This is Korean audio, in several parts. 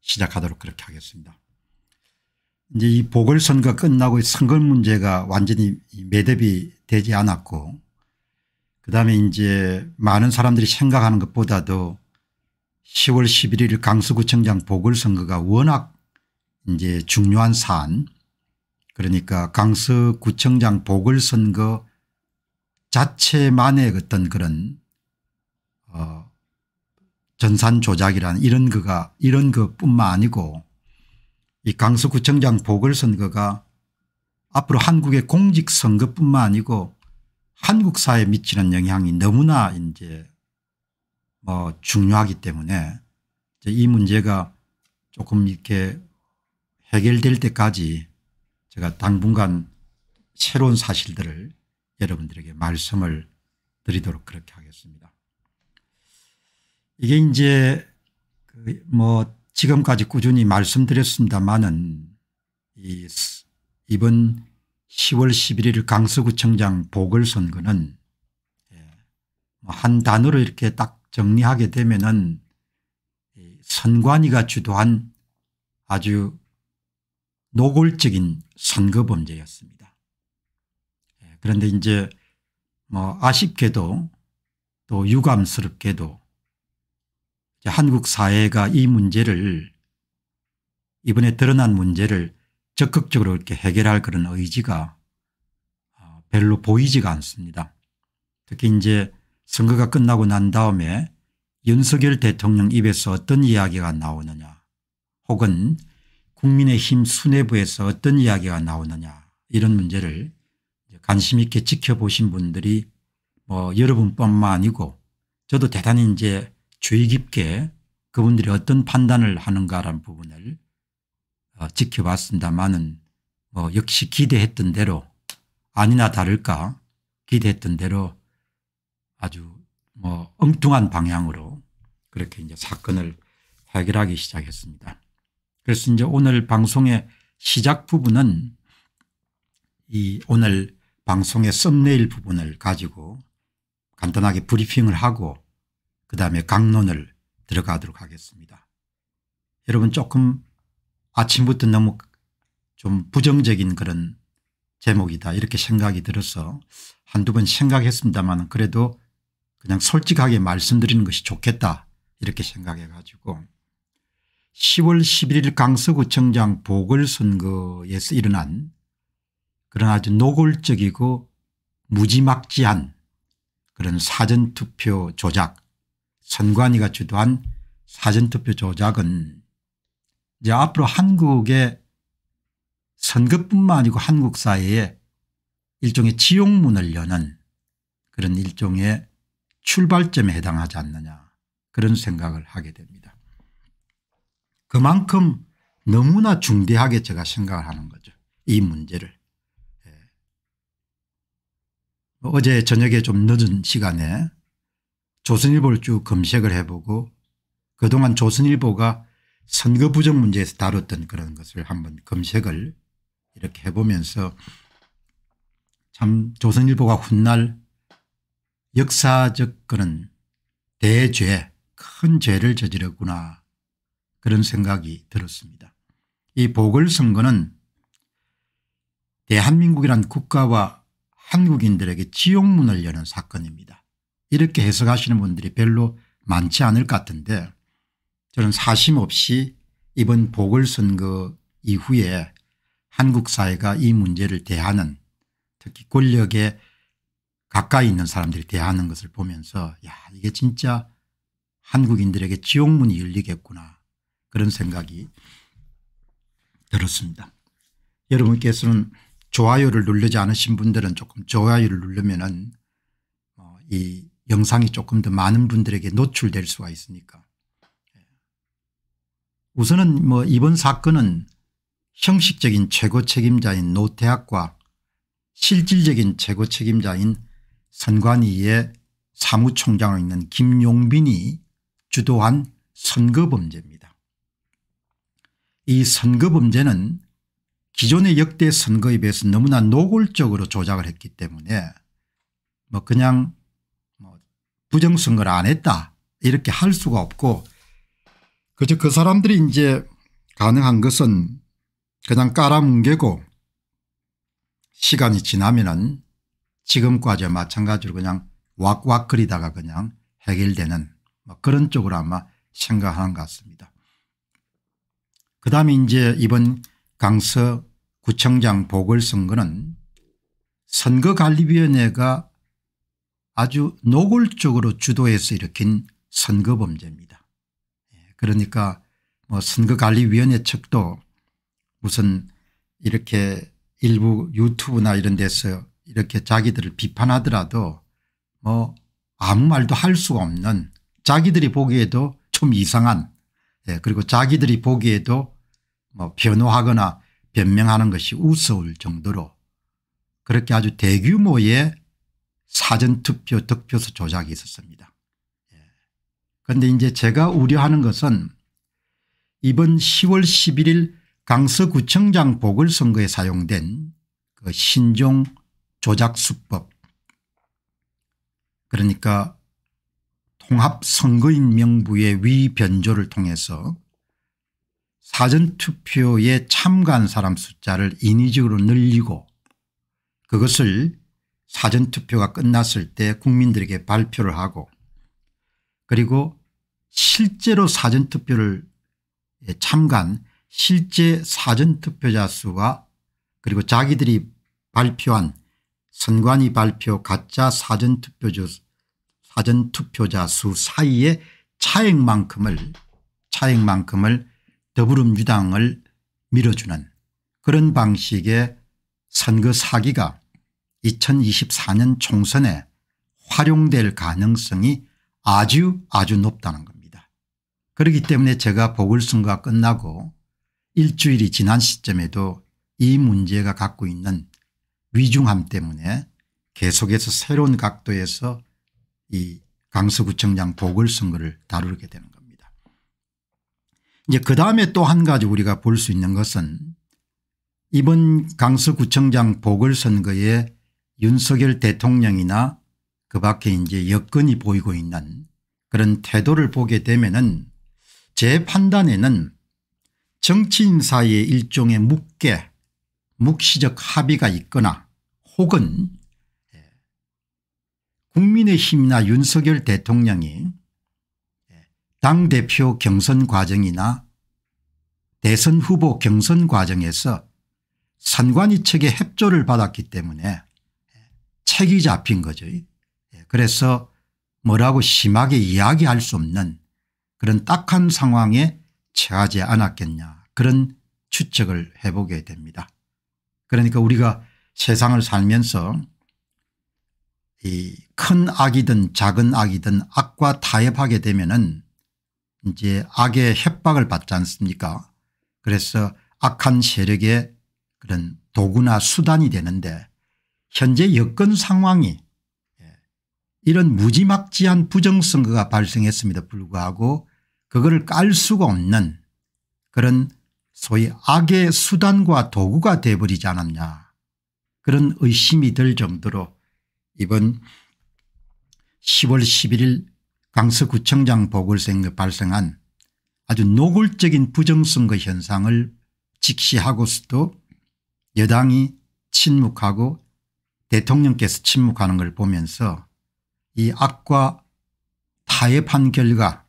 시작하도록 그렇게 하겠습니다. 이제 이 보궐선거 끝나고 선거 문제가 완전히 매듭이 되지 않았고 그다음에 이제 많은 사람들이 생각하는 것보다도 10월 11일 강서구청장 보궐선거가 워낙 이제 중요한 사안 그러니까 강서구청장 보궐선거 자체만의 어떤 그런 어 전산 조작이란 이런 거가 이런 것뿐만 아니고 이 강서구청장 보궐선거가 앞으로 한국의 공직선거뿐만 아니고 한국 사회에 미치는 영향이 너무나 이제 뭐 중요하기 때문에 이 문제가 조금 이렇게 해결될 때까지 제가 당분간 새로운 사실들을 여러분들에게 말씀을 드리도록 그렇게 하겠습니다. 이게 이제 그 뭐 지금까지 꾸준히 말씀드렸습니다만은 이 이번 10월 11일 강서구청장 보궐선거는 예, 뭐 한 단어로 이렇게 딱 정리하게 되면은 선관위가 주도한 아주 노골적인 선거 범죄였습니다. 예, 그런데 이제 뭐 아쉽게도 또 유감스럽게도 한국 사회가 이 문제를 이번에 드러난 문제를 적극적으로 이렇게 해결할 그런 의지가 아, 별로 보이지가 않습니다. 특히 이제 선거가 끝나고 난 다음에 윤석열 대통령 입에서 어떤 이야기가 나오느냐 혹은 국민의힘 수뇌부에서 어떤 이야기가 나오느냐 이런 문제를 관심 있게 지켜보신 분들이 뭐 여러분뿐만 아니고 저도 대단히 이제 주의 깊게 그분들이 어떤 판단을 하는가라는 부분을 어, 지켜봤습니다만은 뭐 역시 기대했던 대로 아니나 다를까 기대했던 대로 아주 뭐 엉뚱한 방향으로 그렇게 이제 사건을 해결하기 시작했습니다. 그래서 이제 오늘 방송의 시작 부분은 이 오늘 방송의 썸네일 부분을 가지고 간단하게 브리핑을 하고 그 다음에 강론을 들어가도록 하겠습니다. 여러분 조금 아침부터 너무 좀 부정적인 그런 제목이다 이렇게 생각이 들어서 한두 번 생각했습니다만 그래도 그냥 솔직하게 말씀드리는 것이 좋겠다 이렇게 생각해 가지고 10월 11일 강서구청장 보궐선거에서 일어난 그런 아주 노골적이고 무지막지한 그런 사전투표 조작 선관위가 주도한 사전투표 조작은 이제 앞으로 한국의 선거뿐만 아니고 한국 사회에 일종의 지옥문을 여는 그런 일종의 출발점에 해당하지 않느냐 그런 생각을 하게 됩니다. 그만큼 너무나 중대하게 제가 생각을 하는 거죠. 이 문제를. 예. 뭐 어제 저녁에 좀 늦은 시간에 조선일보를 쭉 검색을 해보고 그동안 조선일보가 선거 부정 문제에서 다뤘던 그런 것을 한번 검색을 이렇게 해보면서 참 조선일보가 훗날 역사적 그런 대죄 큰 죄를 저지렀구나 그런 생각이 들었습니다. 이 보궐선거는 대한민국이란 국가와 한국인들에게 지옥문을 여는 사건입니다. 이렇게 해석하시는 분들이 별로 많지 않을 것 같은데 저는 사심 없이 이번 보궐선거 그 이후에 한국 사회가 이 문제를 대하는 특히 권력에 가까이 있는 사람들이 대하는 것을 보면서 야 이게 진짜 한국인들에게 지옥문이 열리겠구나 그런 생각이 들었습니다. 여러분께서는 좋아요를 누르지 않으신 분들은 조금 좋아요를 누르면 은이 뭐 영상이 조금 더 많은 분들에게 노출될 수가 있으니까. 우선은 뭐 이번 사건은 형식적인 최고 책임자인 노태학과 실질적인 최고 책임자인 선관위의 사무총장으 있는 김용빈이 주도한 선거범죄입니다. 이 선거범죄는 기존의 역대 선거에 비해서 너무나 노골적으로 조작을 했기 때문에 뭐 그냥 부정선거를 안 했다 이렇게 할 수가 없고 그저 그 사람들이 이제 가능한 것은 그냥 깔아뭉개고 시간이 지나면은 지금과지 마찬가지로 그냥 왁왁거리다가 그냥 해결되는 뭐 그런 쪽으로 아마 생각하는 것 같습니다. 그 다음에 이제 이번 강서 구청장 보궐선거는 선거관리위원회가 아주 노골적으로 주도해서 일으킨 선거범죄입니다. 예, 그러니까 뭐 선거관리위원회 측도 무슨 이렇게 일부 유튜브나 이런 데서 이렇게 자기들을 비판하더라도 뭐 아무 말도 할 수가 없는 자기들이 보기에도 좀 이상한 예, 그리고 자기들이 보기에도 뭐 변호하거나 변명하는 것이 우스울 정도로 그렇게 아주 대규모의 사전투표 득표수 조작이 있었습니다. 예. 그런데 이제 제가 우려하는 것은 이번 10월 11일 강서구청장 보궐선거에 사용된 그 신종 조작수법 그러니까 통합선거인 명부의 위변조를 통해서 사전투표에 참가한 사람 숫자를 인위적으로 늘리고 그것을 사전투표가 끝났을 때 국민들에게 발표를 하고 그리고 실제로 사전투표를 예, 참관 실제 사전투표자 수가 그리고 자기들이 발표한 선관위 발표 가짜 사전투표자, 사전투표자 수사이에 차액만큼을 차액만큼을 더불음주당을 밀어주는 그런 방식의 선거 사기가 2024년 총선에 활용될 가능성이 아주 아주 높다는 겁니다. 그렇기 때문에 제가 보궐선거가 끝나고 일주일이 지난 시점에도 이 문제가 갖고 있는 위중함 때문에 계속해서 새로운 각도에서 이 강서구청장 보궐선거를 다루게 되는 겁니다. 이제 그다음에 또 한 가지 우리가 볼 수 있는 것은 이번 강서구청장 보궐선거에 윤석열 대통령이나 그 밖에 이제 여건이 보이고 있는 그런 태도를 보게 되면은 제 판단에는 정치인 사이에 일종의 묵계 묵시적 합의가 있거나 혹은 예, 국민의힘이나 윤석열 대통령이 예, 당대표 경선 과정이나 대선 후보 경선 과정에서 선관위 측의 협조를 받았기 때문에 책이 잡힌 거죠. 예, 그래서 뭐라고 심하게 이야기할 수 없는 그런 딱한 상황에 처하지 않았겠냐 그런 추측을 해보게 됩니다. 그러니까 우리가 세상을 살면서 이 큰 악이든 작은 악이든 악과 타협하게 되면은 이제 악의 협박을 받지 않습니까 그래서 악한 세력의 그런 도구나 수단이 되는데 현재 여건 상황이 이런 무지막지한 부정선거가 발생했음에도 불구하고 그거를 깔 수가 없는 그런 소위 악의 수단과 도구가 돼버리지 않았냐 그런 의심이 들 정도로 이번 10월 11일 강서구청장 보궐선거 발생한 아주 노골적인 부정선거 현상을 직시하고서도 여당이 침묵하고 대통령께서 침묵하는 걸 보면서 이 악과 타협한 결과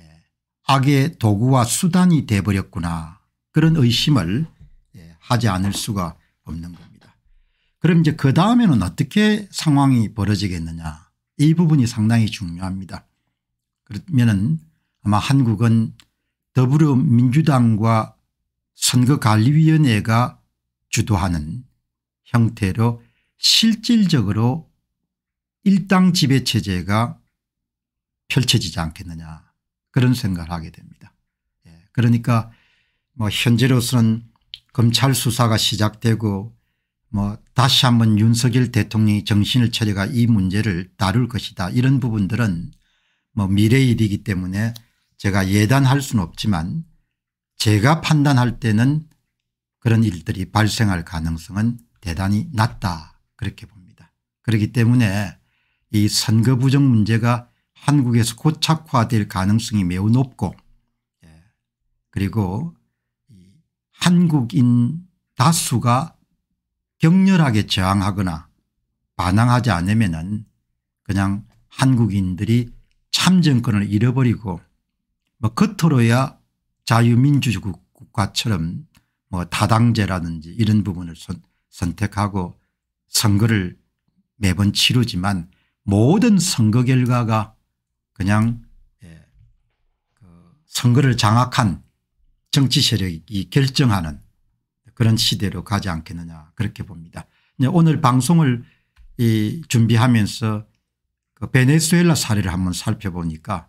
예, 악의 도구와 수단이 돼버렸구나 그런 의심을 예, 하지 않을 수가 없는 겁니다. 그럼 이제 그 다음에는 어떻게 상황이 벌어지겠느냐 이 부분이 상당히 중요합니다. 그러면은 아마 한국은 더불어민주당과 선거관리위원회가 주도하는 형태로 실질적으로 일당 지배체제가 펼쳐지지 않겠느냐 그런 생각을 하게 됩니다. 예, 그러니까 뭐 현재로서는 검찰 수사가 시작되고 뭐 다시 한번 윤석열 대통령이 정신을 차려가 이 문제를 다룰 것이다 이런 부분들은 뭐미래 일이기 때문에 제가 예단할 수는 없지만 제가 판단할 때는 그런 일들이 발생할 가능성은 대단히 낮다 그렇게 봅니다. 그렇기 때문에 이 선거 부정 문제가 한국에서 고착화될 가능성이 매우 높고 예, 그리고 한국인 다수가 격렬하게 저항하거나 반항하지 않으면 은 그냥 한국인들이 참정권을 잃어버리고 뭐 겉으로야 자유민주 국가처럼 뭐 다당제라든지 이런 부분을 선, 택하고 선거를 매번 치르지만 모든 선거 결과가 그냥 예, 그 선거를 장악한 정치 세력이 결정하는 그런 시대로 가지 않겠느냐 그렇게 봅니다. 오늘 방송을 이 준비하면서 그 베네수엘라 사례를 한번 살펴보니까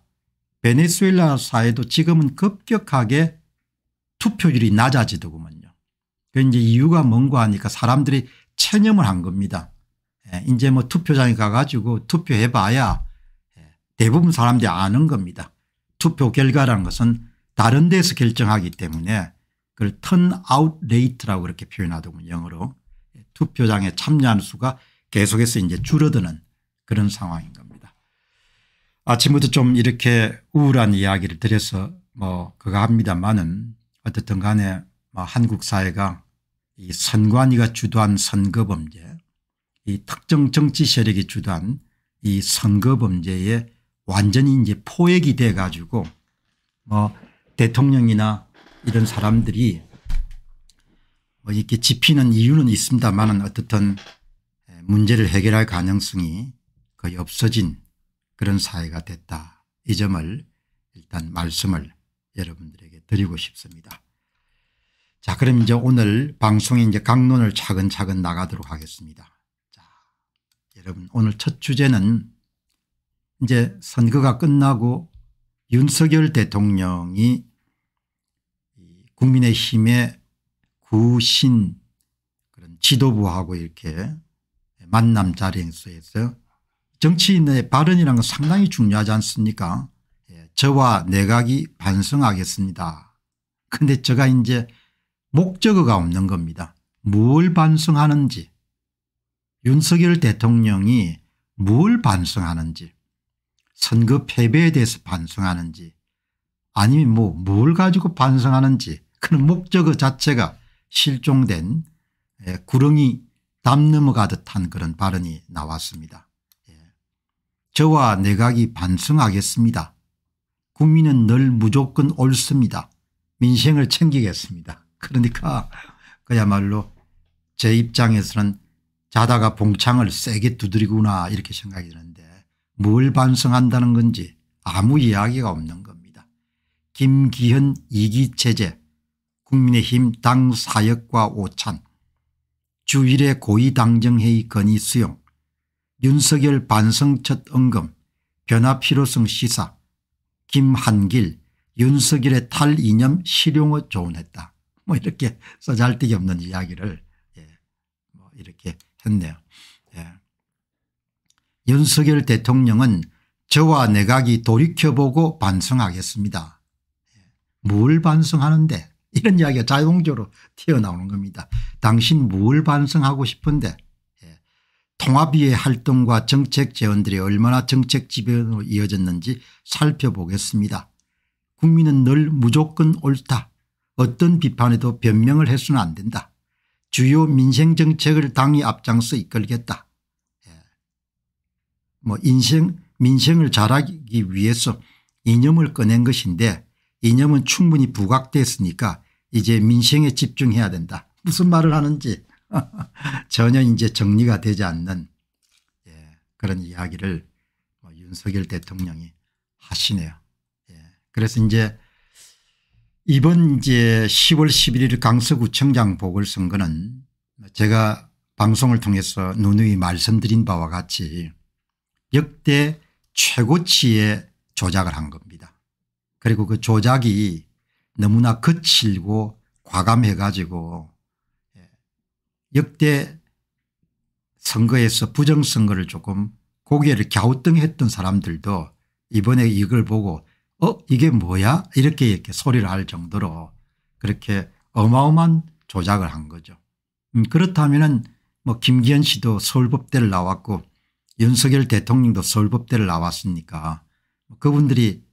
베네수엘라 사회도 지금은 급격하게 투표율이 낮아지더구먼요. 그 이제 이유가 뭔가 하니까 사람들이 체념을 한 겁니다. 예, 이제 뭐 투표장에 가가지고 투표해봐야 예, 대부분 사람들이 아는 겁니다. 투표 결과라는 것은 다른 데서 결정하기 때문에 그걸 턴아웃 레이트라고 그렇게 표현하더군요 영어로. 예, 투표장에 참여하는 수가 계속해서 이제 줄어드는 그런 상황인 겁니다. 아침부터 좀 이렇게 우울한 이야기를 드려서 뭐 그거 합니다만은 어쨌든 간에 뭐 한국 사회가 이 선관위가 주도한 선거범죄 이 특정 정치 세력이 주도한 이 선거범죄에 완전히 이제 포획이 돼 가지고 뭐 대통령이나 이런 사람들이 뭐 이렇게 지피는 이유는 있습니다만은 어떻든 문제를 해결할 가능성이 거의 없어진 그런 사회가 됐다 이 점을 일단 말씀을 여러분들에게 드리고 싶습니다. 자, 그럼 이제 오늘 방송에 이제 강론을 차근차근 나가도록 하겠습니다. 자, 여러분 오늘 첫 주제는 이제 선거가 끝나고 윤석열 대통령이 국민의힘의 구신 그런 지도부하고 이렇게 만남 자리에서 정치인의 발언이라는 건 상당히 중요하지 않습니까? 예, 저와 내각이 반성하겠습니다. 그런데 제가 이제 목적어가 없는 겁니다. 뭘 반성하는지 윤석열 대통령이 뭘 반성하는지 선거 패배에 대해서 반성하는지 아니면 뭐 뭘 가지고 반성하는지 그런 목적어 자체가 실종된 예, 구렁이 담 넘어가듯 한 그런 발언이 나왔습니다. 예. 저와 내각이 반성하겠습니다. 국민은 늘 무조건 옳습니다. 민생을 챙기겠습니다. 그러니까 그야말로 제 입장에서는 자다가 봉창을 세게 두드리구나 이렇게 생각이 드는데 뭘 반성한다는 건지 아무 이야기가 없는 겁니다. 김기현 이기체제 국민의힘 당 사역과 오찬 주일의 고위당정회의 건의 수용 윤석열 반성 첫 언금 변화 필요성 시사 김한길 윤석열의 탈이념 실용어 조언했다. 뭐 이렇게 써잘데기 없는 이야기를 예, 뭐 이렇게 했네요. 예. 윤석열 대통령은 저와 내각이 돌이켜보고 반성하겠습니다. 예. 뭘 반성하는데 이런 이야기가 자동적으로 튀어나오는 겁니다. 당신 뭘 반성하고 싶은데 예. 통합위의 활동과 정책 재원들이 얼마나 정책 지변으로 이어졌는지 살펴보겠습니다. 국민은 늘 무조건 옳다 어떤 비판에도 변명을 해서는 안 된다. 주요 민생정책을 당이 앞장서 이끌겠다. 예. 뭐 인생 민생을 잘하기 위해서 이념을 꺼낸 것인데 이념은 충분히 부각됐으니까 이제 민생에 집중해야 된다. 무슨 말을 하는지 전혀 이제 정리가 되지 않는 예, 그런 이야기를 뭐 윤석열 대통령이 하시네요. 예, 그래서 이제 이번 이제 10월 11일 강서구청장 보궐선거는 제가 방송을 통해서 누누이 말씀드린 바와 같이 역대 최고치의 조작을 한 겁니다. 그리고 그 조작이 너무나 거칠고 과감해 가지고 예, 역대 선거에서 부정선거를 조금 고개를 갸우뚱했던 사람들도 이번에 이걸 보고 어 이게 뭐야 이렇게 이렇게 소리를 할 정도로 그렇게 어마어마한 조작을 한 거죠. 음, 그렇다면은 뭐 김기현 씨도 서울법대를 나왔고 윤석열 대통령도 서울법대를 나왔으니까 뭐 그분들이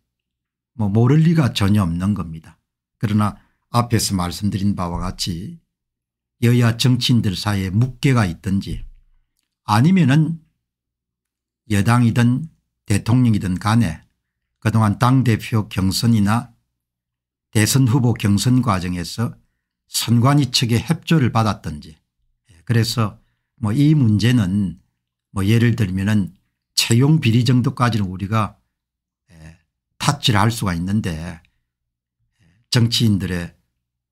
뭐 모를 리가 전혀 없는 겁니다. 그러나 앞에서 말씀드린 바와 같이 여야 정치인들 사이에 묵개가 있든지 아니면은 여당이든 대통령이든 간에 그동안 당대표 경선이나 대선 후보 경선 과정에서 선관위 측의 협조를 받았던지 예, 그래서 뭐 이 문제는 뭐 예를 들면은 채용 비리 정도까지는 우리가 예, 탓질할 수가 있는데 예, 정치인들의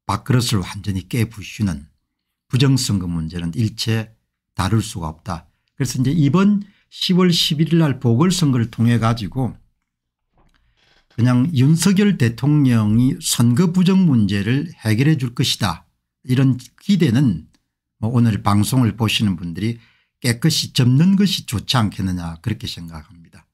밥그릇을 완전히 깨부수는 부정선거 문제는 일체 다룰 수가 없다. 그래서 이제 이번 10월 11일 날 보궐선거를 통해 가지고 그냥 윤석열 대통령이 선거 부정 문제를 해결해 줄 것이다 이런 기대는 뭐 오늘 방송을 보시는 분들이 깨끗이 접는 것이 좋지 않겠느냐 그렇게 생각합니다.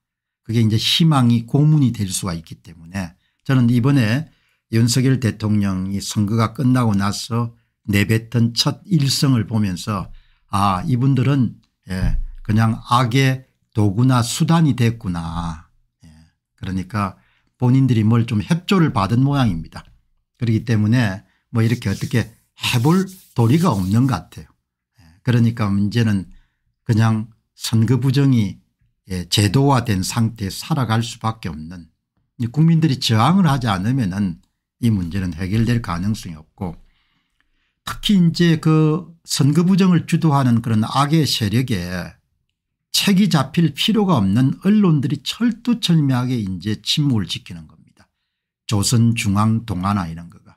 그게 이제 희망이 고문이 될 수가 있기 때문에 저는 이번에 윤석열 대통령이 선거가 끝나고 나서 내뱉은 첫 일성을 보면서 아 이분들은 예, 그냥 악의 도구나 수단이 됐구나. 예, 그러니까 본인들이 뭘 좀 협조를 받은 모양입니다. 그렇기 때문에 뭐 이렇게 어떻게 해볼 도리가 없는 것 같아요. 예, 그러니까 문제는 그냥 선거 부정이 예, 제도화된 상태에 살아갈 수밖에 없는 국민들이 저항을 하지 않으면 은이 문제는 해결될 가능성이 없고 특히 이제 그 선거 부정을 주도하는 그런 악의 세력에 책이 잡힐 필요가 없는 언론들이 철두철미하게 이제 침묵을 지키는 겁니다. 조선중앙동아나 이런 거가.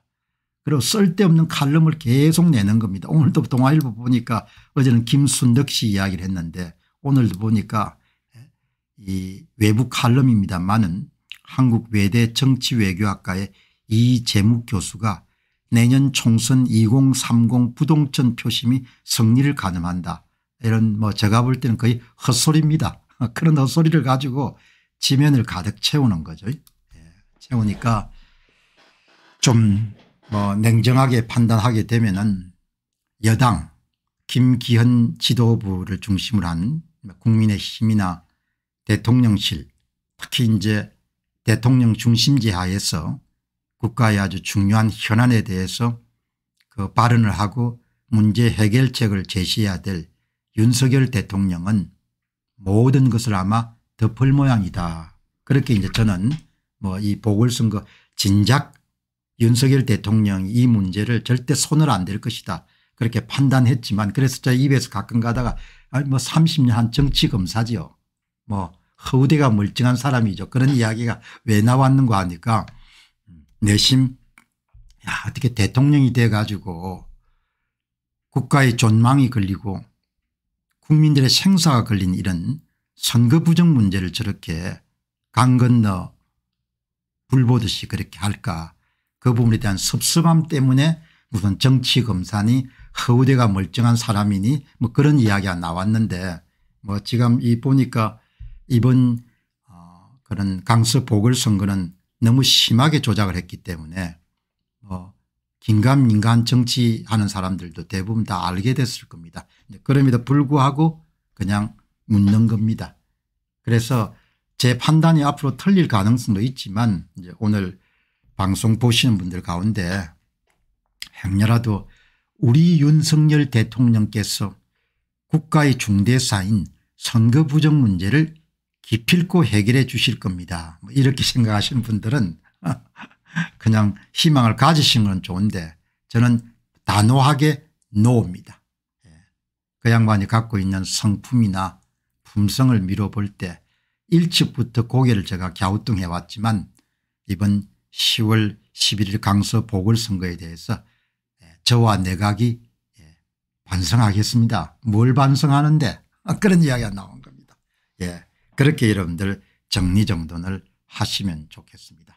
그리고 쓸데없는 칼럼을 계속 내는 겁니다. 오늘도 동아일보 보니까 어제는 김순덕 씨 이야기를 했는데 오늘도 보니까 예, 이 외부 칼럼입니다마는 한국외대 정치외교학과의 이재묵 교수가 내년 총선 2030 부동천 표심이 승리를 가늠한다. 이런 뭐 제가 볼 때는 거의 헛소리입니다. 그런 헛소리를 가지고 지면을 가득 채우는 거죠. 예, 채우니까 좀 뭐 냉정하게 판단하게 되면은 여당 김기현 지도부를 중심으로 한 국민의힘이나 대통령실 특히 이제 대통령 중심제 하에서 국가의 아주 중요한 현안에 대해서 그 발언을 하고 문제 해결책을 제시해야 될 윤석열 대통령은 모든 것을 아마 덮을 모양이다. 그렇게 이제 저는 뭐이 보궐선거 진작 윤석열 대통령이 이 문제를 절대 손을 안 댈 것이다. 그렇게 판단했지만 그래서 제 입에서 가끔 가다가 뭐 30년 한 정치 검사지요. 뭐 허우대가 멀쩡한 사람이죠. 그런 이야기가 왜 나왔는고 하니까 내심 야 어떻게 대통령이 돼 가지고 국가의 존망이 걸리고 국민들의 생사가 걸린 이런 선거 부정 문제를 저렇게 강 건너 불보듯이 그렇게 할까 그 부분에 대한 섭섭함 때문에 무슨 정치검사니 허우대가 멀쩡한 사람이니 뭐 그런 이야기가 나왔는데 뭐 지금 이 보니까 이번 어 그런 강서 보궐선거는 너무 심하게 조작을 했기 때문에 뭐 긴감민감 정치하는 사람들도 대부분 다 알게 됐을 겁니다. 그럼에도 불구하고 그냥 묻는 겁니다. 그래서 제 판단이 앞으로 틀릴 가능성도 있지만 오늘 방송 보시는 분들 가운데 행여라도 우리 윤석열 대통령께서 국가의 중대사인 선거 부정 문제를 기필코 해결해 주실 겁니다. 뭐 이렇게 생각하시는 분들은 그냥 희망을 가지신 건 좋은데 저는 단호하게 노입니다. 예. 그 양반이 갖고 있는 성품이나 품성을 미뤄볼 때 일찍부터 고개를 제가 갸우뚱해 왔지만 이번 10월 11일 강서 보궐선거에 대해서 예, 저와 내각이 예, 반성하겠습니다. 뭘 반성하는데 그런 이야기가 나온 겁니다. 예, 그렇게 여러분들 정리정돈을 하시면 좋겠습니다.